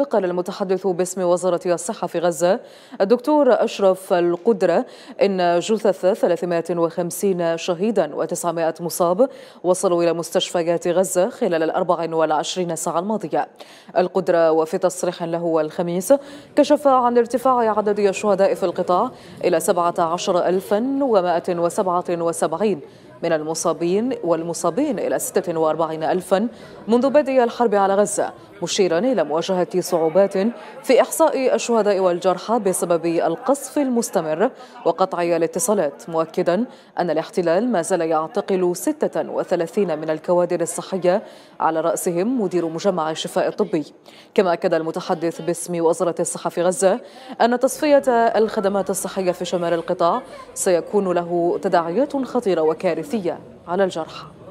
قال المتحدث باسم وزارة الصحة في غزة الدكتور أشرف القدرة إن جثث 350 شهيدا و900 مصاب وصلوا إلى مستشفيات غزة خلال ال 24 ساعة الماضية القدرة وفي تصريح له الخميس كشف عن ارتفاع عدد الشهداء في القطاع إلى 17177 من المصابين والمصابين إلى 46 ألفا منذ بدء الحرب على غزة مشيرا إلى مواجهة صعوبات في إحصاء الشهداء والجرحى بسبب القصف المستمر وقطع الاتصالات مؤكدا أن الاحتلال ما زال يعتقل 36 من الكوادر الصحية على رأسهم مدير مجمع الشفاء الطبي كما أكد المتحدث باسم وزارة الصحة في غزة أن تصفية الخدمات الصحية في شمال القطاع سيكون له تداعيات خطيرة وكارثة النفسية على الجرحى